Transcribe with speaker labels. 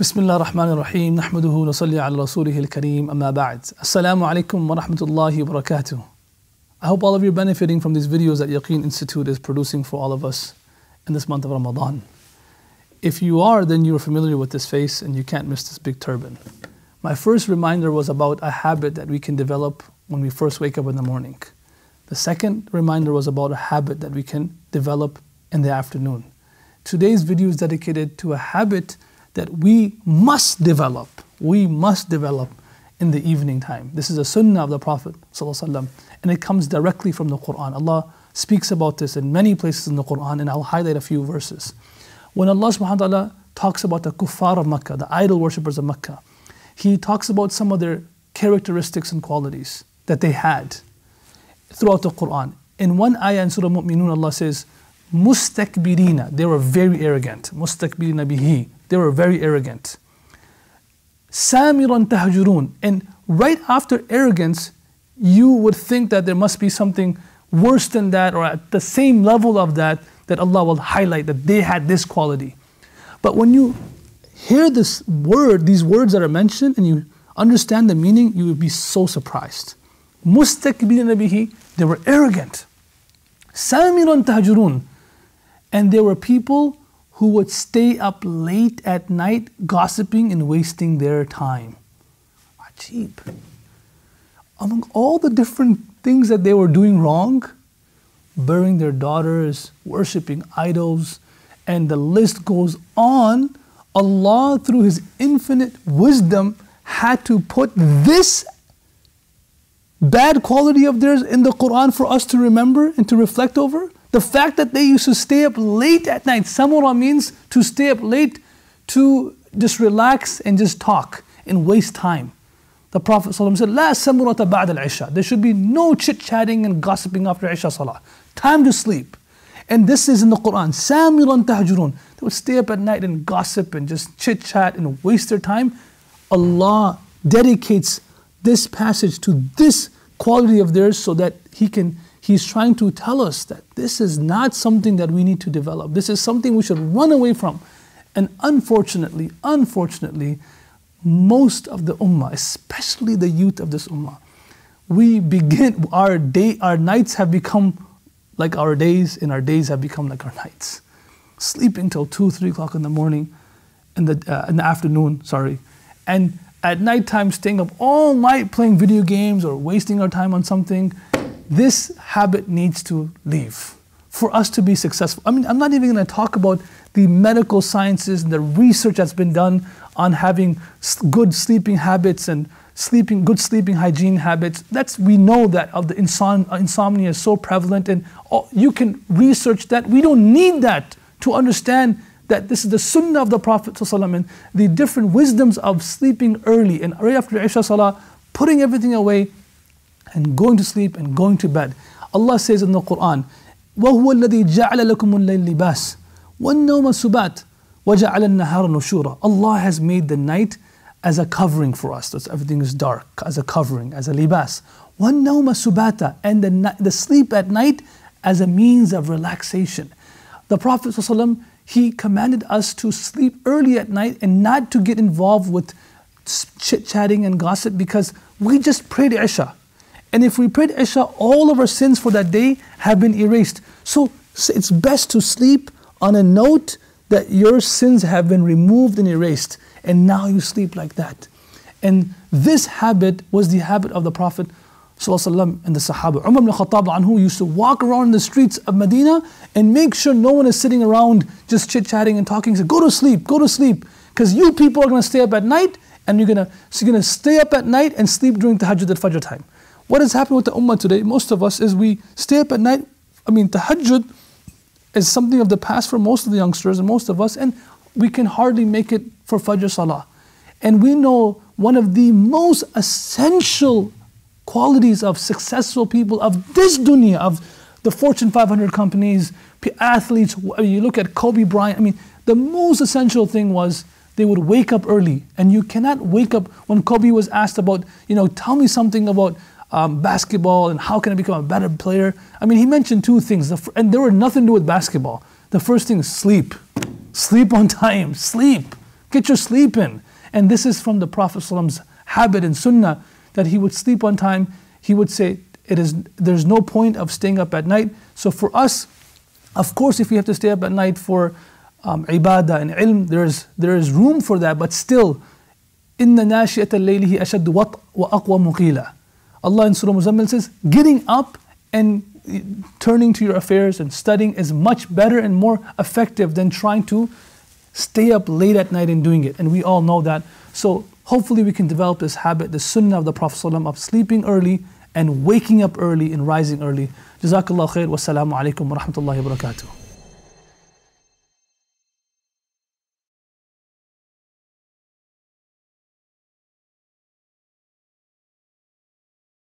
Speaker 1: بسم الله الرحمن الرحيم نحمده ونصلي على رسوله الكريم أما بعد السلام عليكم ورحمة الله وبركاته I hope all of you are benefiting from these videos that Yaqeen Institute is producing for all of us in this month of Ramadan. If you are, then you are familiar with this face and you can't miss this big turban. My first reminder was about a habit that we can develop when we first wake up in the morning. The second reminder was about a habit that we can develop in the afternoon. Today's video is dedicated to a habit that we must develop. We must develop in the evening time. This is a sunnah of the Prophet and it comes directly from the Quran. Allah speaks about this in many places in the Quran, and I'll highlight a few verses. When Allah subhanahu wa ta'ala talks about the kuffar of Mecca, the idol worshippers of Mecca, he talks about some of their characteristics and qualities that they had throughout the Quran. In one ayah in Surah Mu'minun, Allah says, mustakbirina, they were very arrogant, mustakbirina bihi, they were very arrogant. Samiran tahjurun. And right after arrogance, you would think that there must be something worse than that or at the same level of that that Allah will highlight that they had this quality. But when you hear this word, these words that are mentioned, and you understand the meaning, you will be so surprised. Mustakbirina they were arrogant. Samirun tahjurun. And they were people who would stay up late at night gossiping and wasting their time. Ajib. Ah, Among all the different things that they were doing wrong, burying their daughters, worshipping idols, and the list goes on, Allah, through His infinite wisdom, had to put this bad quality of theirs in the Quran for us to remember and to reflect over? The fact that they used to stay up late at night, samura means to stay up late to just relax and just talk and waste time. The Prophet ﷺ said, La samurata ba'd al-isha. There should be no chit-chatting and gossiping after Isha Salah. Time to sleep. And this is in the Quran. Samiran tahjurun. They would stay up at night and gossip and just chit-chat and waste their time. Allah dedicates this passage to this quality of theirs so that He can he's trying to tell us that this is not something that we need to develop. This is something we should run away from. And unfortunately, unfortunately, most of the ummah, especially the youth of this ummah, we begin our day, our nights have become like our days, and our days have become like our nights. Sleeping till two, three o'clock in the morning, in the, uh, in the afternoon, sorry, and at nighttime staying up all night playing video games or wasting our time on something, this habit needs to leave for us to be successful. I mean, I'm not even going to talk about the medical sciences and the research that's been done on having good sleeping habits and sleeping good sleeping hygiene habits that's we know that of uh, the insom- uh, insomnia is so prevalent and all, uh, you can research that we don't need that to understand that this is the sunnah of the prophet ﷺ the different wisdoms of sleeping early and right after isha salah putting everything away and going to sleep and going to bed. Allah says in the Quran, وَهُوَ الَّذِي جَعَلَ لَكُمُ اللَّيْلِ لِبَاسٌ وَالنَّوْمَ سُبَاتًا وَجَعَلَ النَّهَارَ نُشُورًا Allah has made the night as a covering for us. So everything is dark, as a covering, as a libas. وَالنَّوْمَ سُبَاتًا And the, the sleep at night as a means of relaxation. The Prophet ﷺ, he commanded us to sleep early at night and not to get involved with chit-chatting and gossip because we just prayed Isha. And if we prayed Isha, all of our sins for that day have been erased. So it's best to sleep on a note that your sins have been removed and erased. And now you sleep like that. And this habit was the habit of the Prophet ﷺ and the Sahaba. Umar ibn Khattab anhu used to walk around the streets of Medina and make sure no one is sitting around just chit chatting and talking. He said, Go to sleep, go to sleep. Because you people are going to stay up at night and you're going to, so to stay up at night and sleep during the Hajj al Fajr time. What has happened with the ummah today, most of us, is we stay up at night. I mean, tahajjud is something of the past for most of the youngsters and most of us, and we can hardly make it for Fajr Salah. And we know one of the most essential qualities of successful people of this dunya, of the Fortune 500 companies, athletes. You look at Kobe Bryant. I mean, the most essential thing was they would wake up early, and you cannot wake up when Kobe was asked about, you know, tell me something about um, basketball and how can I become a better player. I mean, he mentioned two things, and there were nothing to do with basketball. The first thing is sleep. Sleep on time. Sleep. Get your sleep in. And this is from the Prophet's habit and sunnah that he would sleep on time. He would say, it is, there's no point of staying up at night. So for us, of course, if we have to stay up at night for um, ibadah and ilm, there is, there is room for that, but still, إِنَّ نَاشِئَةَ اللَّيْلِ هِي wa akwa muqila. Allah in Surah Muzammil says, getting up and uh, turning to your affairs and studying is much better and more effective than trying to stay up late at night and doing it. And we all know that. So hopefully we can develop this habit, the sunnah of the Prophet of sleeping early and waking up early and rising early. Jazakallah khair. Wassalamu alaikum wa rahmatullahi wa barakatuh.